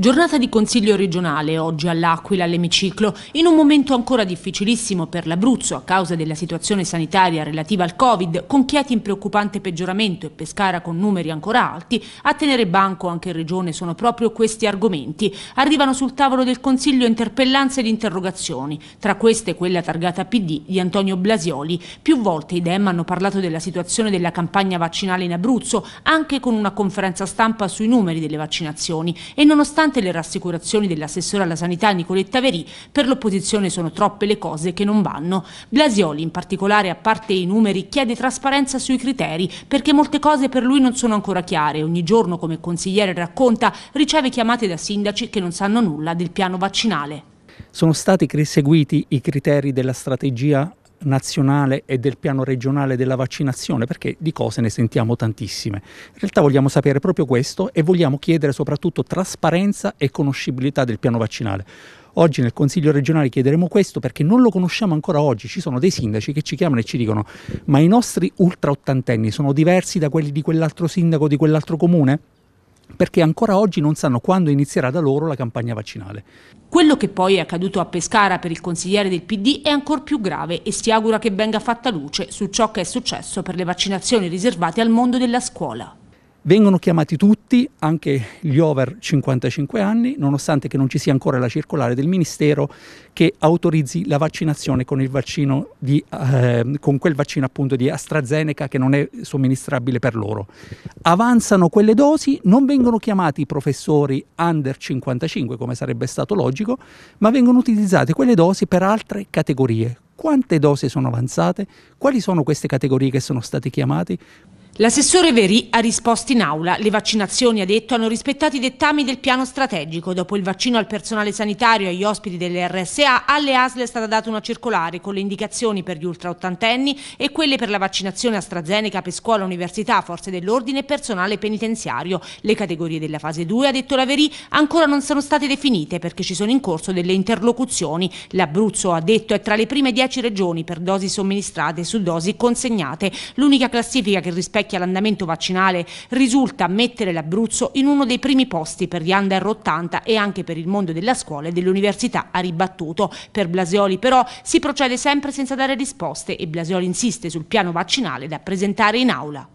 Giornata di consiglio regionale oggi all'Aquila all'emiciclo, in un momento ancora difficilissimo per l'Abruzzo a causa della situazione sanitaria relativa al Covid, con Chieti in preoccupante peggioramento e Pescara con numeri ancora alti, a tenere banco anche in regione sono proprio questi argomenti. Arrivano sul tavolo del Consiglio interpellanze ed interrogazioni, tra queste quella targata PD di Antonio Blasioli. Più volte i DEM hanno parlato della situazione della campagna vaccinale in Abruzzo, anche con una conferenza stampa sui numeri delle vaccinazioni e nonostante Nonostante le rassicurazioni dell'assessore alla sanità Nicoletta Verì, per l'opposizione sono troppe le cose che non vanno. Blasioli, in particolare, a parte i numeri, chiede trasparenza sui criteri, perché molte cose per lui non sono ancora chiare. Ogni giorno, come consigliere racconta, riceve chiamate da sindaci che non sanno nulla del piano vaccinale. Sono stati seguiti i criteri della strategia nazionale e del piano regionale della vaccinazione, perché di cose ne sentiamo tantissime. In realtà vogliamo sapere proprio questo e vogliamo chiedere soprattutto trasparenza e conoscibilità del piano vaccinale. Oggi nel Consiglio regionale chiederemo questo perché non lo conosciamo ancora oggi. Ci sono dei sindaci che ci chiamano e ci dicono ma i nostri ultra ottantenni sono diversi da quelli di quell'altro sindaco, di quell'altro comune? perché ancora oggi non sanno quando inizierà da loro la campagna vaccinale. Quello che poi è accaduto a Pescara per il consigliere del PD è ancora più grave e si augura che venga fatta luce su ciò che è successo per le vaccinazioni riservate al mondo della scuola. Vengono chiamati tutti, anche gli over 55 anni, nonostante che non ci sia ancora la circolare del Ministero che autorizzi la vaccinazione con, di, eh, con quel vaccino appunto di AstraZeneca che non è somministrabile per loro. Avanzano quelle dosi, non vengono chiamati i professori under 55 come sarebbe stato logico, ma vengono utilizzate quelle dosi per altre categorie. Quante dosi sono avanzate? Quali sono queste categorie che sono state chiamate? L'assessore Verì ha risposto in aula. Le vaccinazioni, ha detto, hanno rispettato i dettami del piano strategico. Dopo il vaccino al personale sanitario e agli ospiti delle RSA, alle ASL è stata data una circolare con le indicazioni per gli ultraottantenni e quelle per la vaccinazione AstraZeneca per scuola, università, forze dell'ordine e personale penitenziario. Le categorie della fase 2, ha detto la Verì, ancora non sono state definite perché ci sono in corso delle interlocuzioni. L'Abruzzo, ha detto, è tra le prime 10 regioni per dosi somministrate su dosi consegnate. L'unica classifica che rispecchia vecchia l'andamento vaccinale risulta mettere l'Abruzzo in uno dei primi posti per gli under 80 e anche per il mondo della scuola e dell'università ha ribattuto. Per Blasioli però si procede sempre senza dare risposte e Blasioli insiste sul piano vaccinale da presentare in aula.